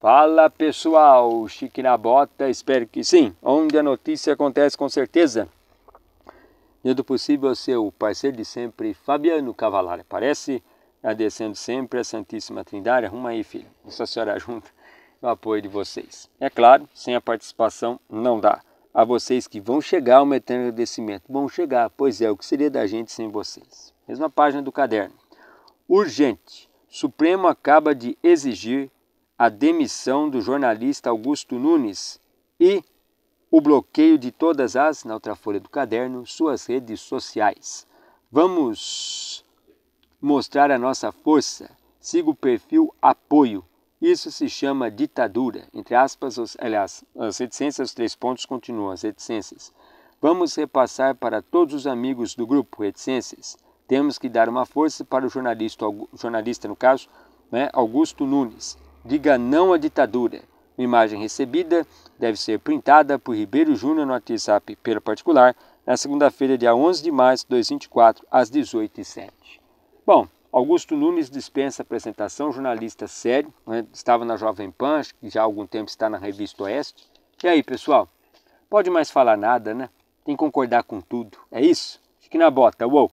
Fala pessoal, Chique na Bota, espero que sim. Onde a notícia acontece com certeza. Dentro possível, seu parceiro de sempre, Fabiano Cavalari. Parece agradecendo sempre a Santíssima Trindade. Arruma aí, filho. Nossa Senhora junta o apoio de vocês. É claro, sem a participação não dá. A vocês que vão chegar, o meu eterno agradecimento. Vão chegar, pois é, o que seria da gente sem vocês? Mesma página do caderno. Urgente. Supremo acaba de exigir a demissão do jornalista Augusto Nunes e o bloqueio de todas as, na outra folha do caderno, suas redes sociais. Vamos mostrar a nossa força. Siga o perfil apoio. Isso se chama ditadura. Entre aspas, os, aliás, as reticências, os três pontos continuam, as reticências. Vamos repassar para todos os amigos do grupo Reticências. Temos que dar uma força para o jornalista, jornalista no caso, né, Augusto Nunes. Diga não à ditadura. Imagem recebida deve ser printada por Ribeiro Júnior no WhatsApp pelo particular na segunda-feira, dia 11 de março de 2024, às 18h07. Bom, Augusto Nunes dispensa apresentação, jornalista sério, né? estava na Jovem Pan, que já há algum tempo está na Revista Oeste. E aí, pessoal? Pode mais falar nada, né? Tem que concordar com tudo, é isso? Fique na bota, uou!